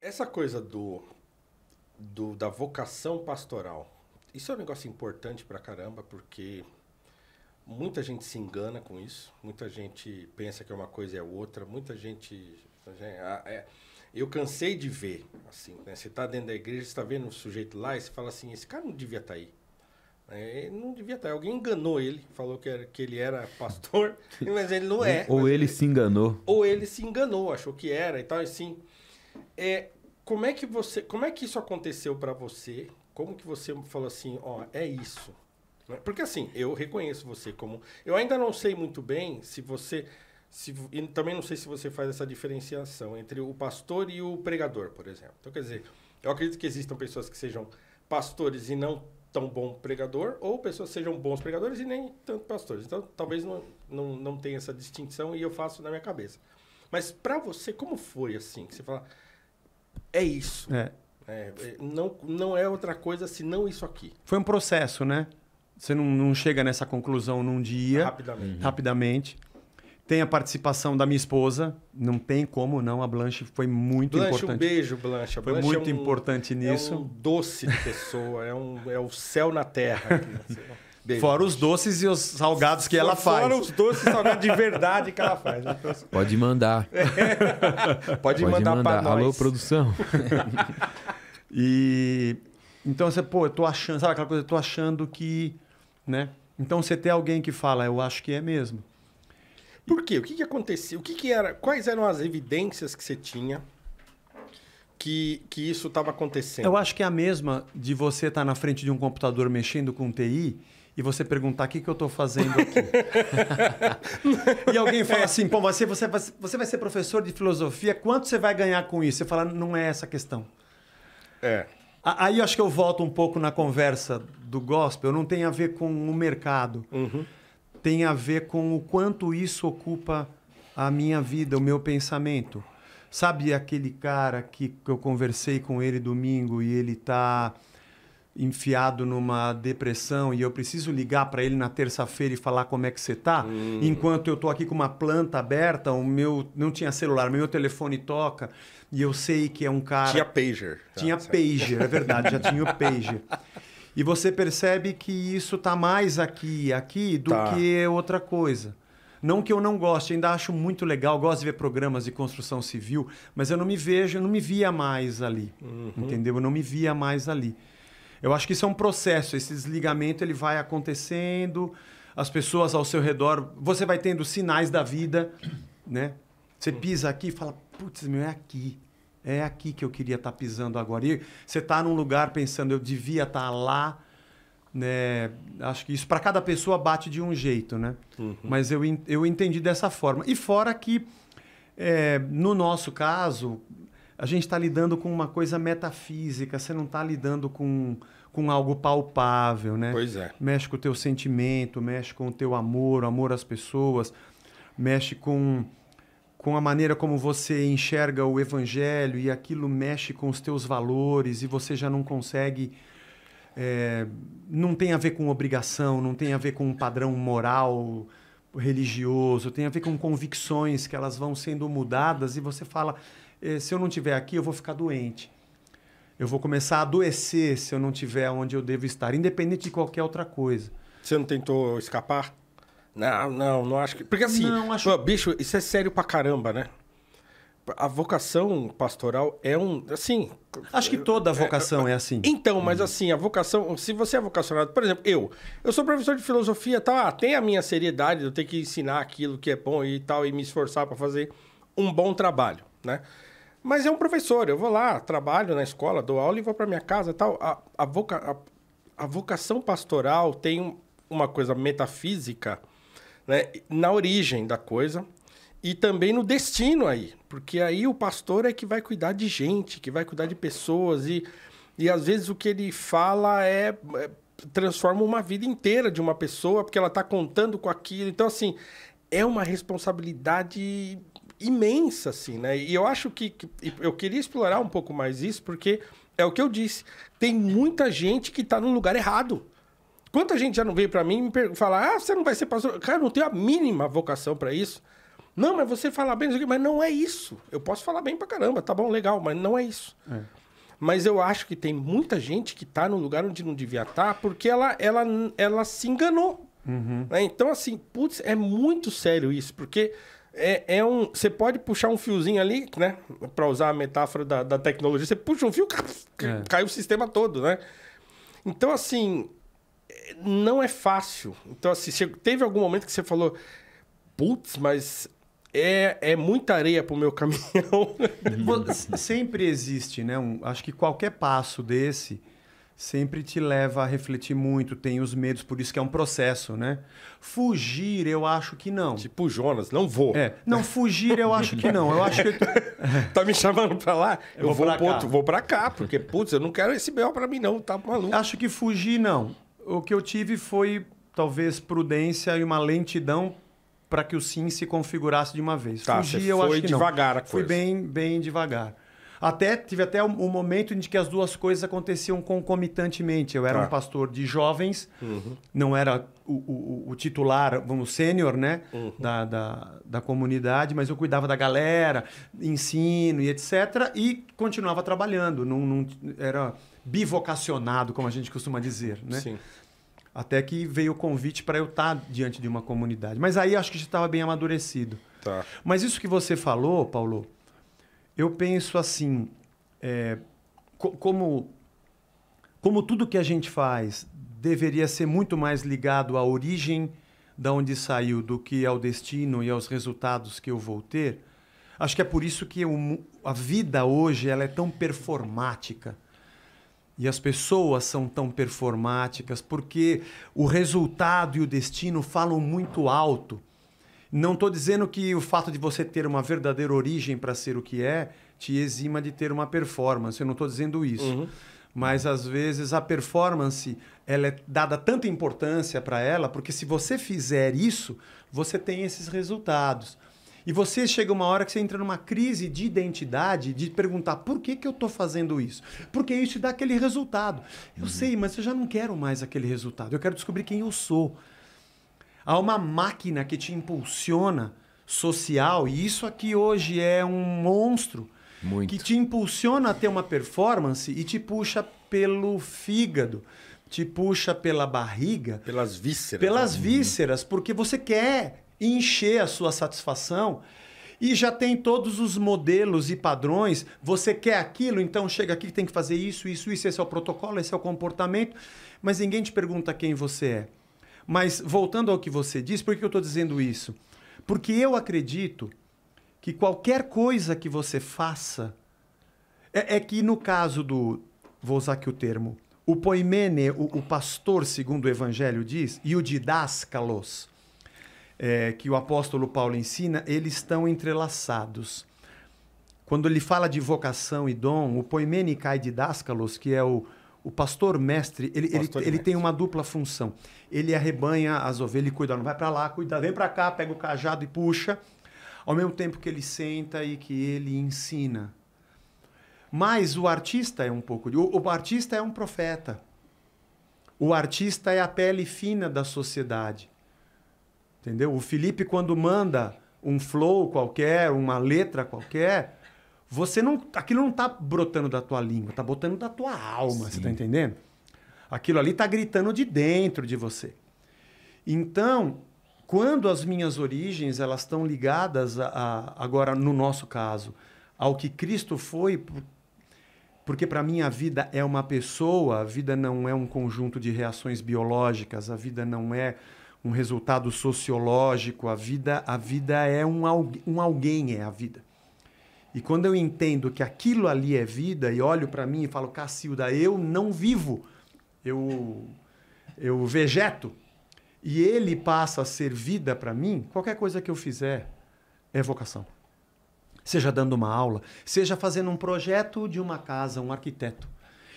Essa coisa do, do da vocação pastoral, isso é um negócio importante pra caramba, porque muita gente se engana com isso, muita gente pensa que é uma coisa e é outra, muita gente. Né, é, eu cansei de ver, assim, né? Você tá dentro da igreja, você tá vendo um sujeito lá e você fala assim, esse cara não devia estar tá aí. Né, ele não devia estar. Tá Alguém enganou ele, falou que, era, que ele era pastor, mas ele não é. Ou ele, ele se enganou. Ou ele se enganou, achou que era e tal, assim. É, como é que você, como é que isso aconteceu para você? Como que você falou assim, ó, é isso? Né? Porque assim, eu reconheço você como, eu ainda não sei muito bem se você se, e também não sei se você faz essa diferenciação entre o pastor e o pregador, por exemplo. Então, quer dizer, eu acredito que existam pessoas que sejam pastores e não tão bom pregador, ou pessoas que sejam bons pregadores e nem tanto pastores. Então, talvez não, não, não tenha essa distinção e eu faço na minha cabeça. Mas para você, como foi assim? Que você fala, é isso. É. é. É, não, não é outra coisa senão isso aqui. Foi um processo, né? Você não, não chega nessa conclusão num dia. Rapidamente. Uhum. rapidamente. Tem a participação da minha esposa. Não tem como não. A Blanche foi muito Blanche, importante. um beijo, Blanche. A foi Blanche muito é um, importante é nisso. É um doce de pessoa. é, um, é o céu na terra. Fora os doces e os salgados que ela faz. Fora os doces e salgados de verdade que ela faz. Né? Então, assim, Pode mandar. É. Pode, Pode, mandar, mandar. para nós. Alô, produção. e então você, pô, eu tô achando, sabe aquela coisa, eu tô achando que, né? Então você tem alguém que fala, eu acho que é mesmo. Por quê? O que, que aconteceu? O que, que era? Quais eram as evidências que você tinha que, que isso estava acontecendo? Eu acho que é a mesma de você estar tá na frente de um computador mexendo com TI e você perguntar o que, que eu estou fazendo aqui. e alguém fala assim, pô, você, você vai ser professor de filosofia, quanto você vai ganhar com isso? Você fala, não é essa a questão. É. Aí acho que eu volto um pouco na conversa do gospel, não tem a ver com o mercado, uhum. tem a ver com o quanto isso ocupa a minha vida, o meu pensamento. Sabe aquele cara que eu conversei com ele domingo e ele está enfiado numa depressão e eu preciso ligar para ele na terça-feira e falar como é que você tá, hum. enquanto eu tô aqui com uma planta aberta, o meu não tinha celular, meu telefone toca e eu sei que é um cara tinha pager, tá, tinha tá, pager, é verdade, já tinha o pager. E você percebe que isso tá mais aqui aqui do tá. que outra coisa. Não que eu não goste, ainda acho muito legal, gosto de ver programas de construção civil, mas eu não me vejo, eu não me via mais ali. Uhum. Entendeu? Eu não me via mais ali. Eu acho que isso é um processo, esse desligamento ele vai acontecendo, as pessoas ao seu redor, você vai tendo sinais da vida, né? Você pisa aqui e fala, putz, meu, é aqui. É aqui que eu queria estar tá pisando agora. E você está num lugar pensando, eu devia estar tá lá, né? Acho que isso para cada pessoa bate de um jeito, né? Uhum. Mas eu, eu entendi dessa forma. E fora que, é, no nosso caso, a gente está lidando com uma coisa metafísica, você não está lidando com, com algo palpável, né? Pois é. Mexe com o teu sentimento, mexe com o teu amor, o amor às pessoas, mexe com, com a maneira como você enxerga o evangelho e aquilo mexe com os teus valores e você já não consegue. É, não tem a ver com obrigação, não tem a ver com um padrão moral, religioso, tem a ver com convicções que elas vão sendo mudadas e você fala eh, se eu não tiver aqui, eu vou ficar doente. Eu vou começar a adoecer se eu não tiver onde eu devo estar, independente de qualquer outra coisa. Você não tentou escapar? Não, não, não acho que. Porque assim, não, acho... bicho, isso é sério pra caramba, né? A vocação pastoral é um. Assim. Acho que toda vocação é, é assim. Então, mas assim, a vocação. Se você é vocacionado, por exemplo, eu. Eu sou professor de filosofia, tá? Tem a minha seriedade, eu tenho que ensinar aquilo que é bom e tal, e me esforçar para fazer um bom trabalho, né? Mas é um professor, eu vou lá, trabalho na escola, dou aula e vou para minha casa tal. A, a, voca, a, a, vocação pastoral tem uma coisa metafísica né, na origem da coisa e também no destino aí. Porque aí o pastor é que vai cuidar de gente, que vai cuidar de pessoas e, e às vezes o que ele fala é, é transforma uma vida inteira de uma pessoa porque ela está contando com aquilo. Então, assim, é uma responsabilidade imensa, assim, né? E eu acho que, que eu queria explorar um pouco mais isso, porque é o que eu disse. Tem muita gente que está no lugar errado. Quanta gente já não veio para mim me falar: ah, você não vai ser pastor? Cara, eu não tenho a mínima vocação para isso. Não, mas você fala bem, mas não é isso. Eu posso falar bem pra caramba, tá bom, legal, mas não é isso. É. Mas eu acho que tem muita gente que tá no lugar onde não devia estar tá porque ela, ela, ela se enganou. Uhum. Né? Então, assim, putz, é muito sério isso, porque é, é um. Você pode puxar um fiozinho ali, né? Para usar a metáfora da, da, tecnologia, você puxa um fio, caiu é. cai o sistema todo, né? Então, assim, não é fácil. Então, assim, teve algum momento que você falou, putz, mas é, é muita areia pro meu caminhão. Sempre existe, né? Um, acho que qualquer passo desse sempre te leva a refletir muito, tem os medos, por isso que é um processo, né? Fugir, eu acho que não. Tipo Jonas, não vou. É, não, fugir eu acho que não. Eu acho que... tá me chamando pra lá? Eu, eu vou, pra vou, outro, vou para cá, porque, putz, eu não quero esse B.O. pra mim não, tá maluco. Acho que fugir, não. O que eu tive foi, talvez, prudência e uma lentidão para que o sim se configurasse de uma vez. Tá, fugir, eu acho que não. Foi devagar a coisa. Fui bem, bem devagar. Até tive até o um, momento em que as duas coisas aconteciam concomitantemente. Eu era ah. um tá. pastor de jovens, uhum. não era o, o, o titular, vamos, sênior, né? Uhum. Da, da, da, comunidade, mas eu cuidava da galera, ensino e etc. E continuava trabalhando. Não, era bivocacionado, como a gente costuma dizer, né? Sim. Até que veio o convite para eu estar tá diante de uma comunidade. Mas aí acho que já estava bem amadurecido. Tá. Mas isso que você falou, Paulo, eu penso assim, é, co como, como tudo que a gente faz deveria ser muito mais ligado à origem da onde saiu do que ao destino e aos resultados que eu vou ter, acho que é por isso que eu, a vida hoje ela é tão performática. E as pessoas são tão performáticas porque o resultado e o destino falam muito alto. Não estou dizendo que o fato de você ter uma verdadeira origem para ser o que é te exima de ter uma performance. Eu não estou dizendo isso. Uhum. Mas às vezes a performance ela é dada tanta importância para ela, porque se você fizer isso, você tem esses resultados. E você chega uma hora que você entra numa crise de identidade, de perguntar por que, que eu estou fazendo isso? Porque isso dá aquele resultado. Eu uhum. sei, mas eu já não quero mais aquele resultado. Eu quero descobrir quem eu sou. Há uma máquina que te impulsiona social, e isso aqui hoje é um monstro Muito. que te impulsiona a ter uma performance e te puxa pelo fígado, te puxa pela barriga, pelas vísceras. Pelas né? vísceras, porque você quer encher a sua satisfação e já tem todos os modelos e padrões. Você quer aquilo, então chega aqui que tem que fazer isso, isso, isso. Esse é o protocolo, esse é o comportamento. Mas ninguém te pergunta quem você é. Mas voltando ao que você disse, por que eu estou dizendo isso? Porque eu acredito que qualquer coisa que você faça. É, é que no caso do. Vou usar aqui o termo. O poimene, o, o pastor, segundo o evangelho diz, e o didáscalos, é, que o apóstolo Paulo ensina, eles estão entrelaçados. Quando ele fala de vocação e dom, o poimene cai didáscalos, que é o, o pastor mestre, ele, pastor ele, ele tem uma dupla função. Ele arrebanha as ovelhas e cuida, não vai para lá, cuida, vem para cá, pega o cajado e puxa, ao mesmo tempo que ele senta e que ele ensina. Mas o artista é um pouco. O, o artista é um profeta. O artista é a pele fina da sociedade. Entendeu? O Felipe, quando manda um flow qualquer, uma letra qualquer, você não. Aquilo não tá brotando da tua língua, tá botando da tua alma, Sim. você tá entendendo? Aquilo ali tá gritando de dentro de você. Então, quando as minhas origens elas estão ligadas a, a, agora no nosso caso ao que Cristo foi porque para mim a vida é uma pessoa a vida não é um conjunto de reações biológicas a vida não é um resultado sociológico a vida a vida é um, um alguém é a vida e quando eu entendo que aquilo ali é vida e olho para mim e falo, Cacilda, eu não vivo, eu, eu vegeto, e ele passa a ser vida para mim, qualquer coisa que eu fizer é vocação. Seja dando uma aula, seja fazendo um projeto de uma casa, um arquiteto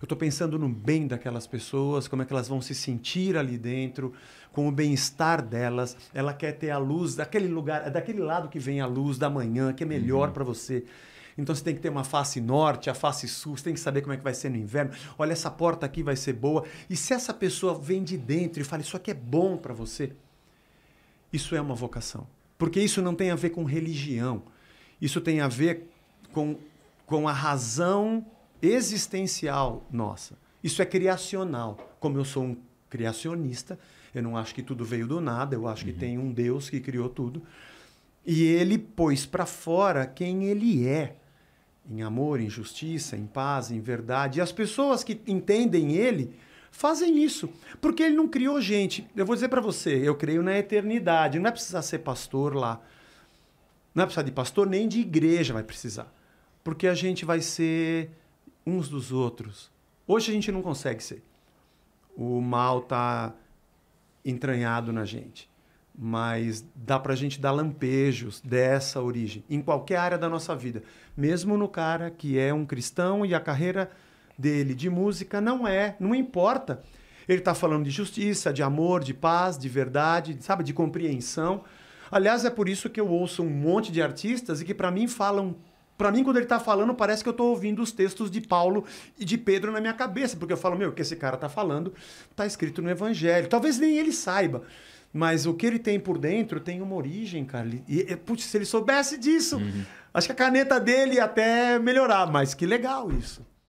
eu estou pensando no bem daquelas pessoas, como é que elas vão se sentir ali dentro, com o bem-estar delas. Ela quer ter a luz daquele lugar, daquele lado que vem a luz da manhã, que é melhor uhum. para você. Então você tem que ter uma face norte, a face sul, você tem que saber como é que vai ser no inverno. Olha, essa porta aqui vai ser boa. E se essa pessoa vem de dentro e fala, isso aqui é bom para você, isso é uma vocação. Porque isso não tem a ver com religião. Isso tem a ver com, com a razão existencial nossa. Isso é criacional. Como eu sou um criacionista, eu não acho que tudo veio do nada, eu acho uhum. que tem um Deus que criou tudo. E ele pôs para fora quem ele é, em amor, em justiça, em paz, em verdade. E as pessoas que entendem ele fazem isso, porque ele não criou gente. Eu vou dizer para você, eu creio na eternidade, não é precisar ser pastor lá. Não é precisar de pastor nem de igreja vai precisar. Porque a gente vai ser uns dos outros. Hoje a gente não consegue ser. O mal está entranhado na gente. Mas dá para a gente dar lampejos dessa origem, em qualquer área da nossa vida. Mesmo no cara que é um cristão e a carreira dele de música não é, não importa. Ele está falando de justiça, de amor, de paz, de verdade, sabe, de compreensão. Aliás, é por isso que eu ouço um monte de artistas e que para mim falam para mim, quando ele está falando, parece que eu estou ouvindo os textos de Paulo e de Pedro na minha cabeça, porque eu falo, meu, o que esse cara está falando está escrito no Evangelho. Talvez nem ele saiba, mas o que ele tem por dentro tem uma origem, cara. E, putz, se ele soubesse disso, uhum. acho que a caneta dele ia até melhorar, mas que legal isso.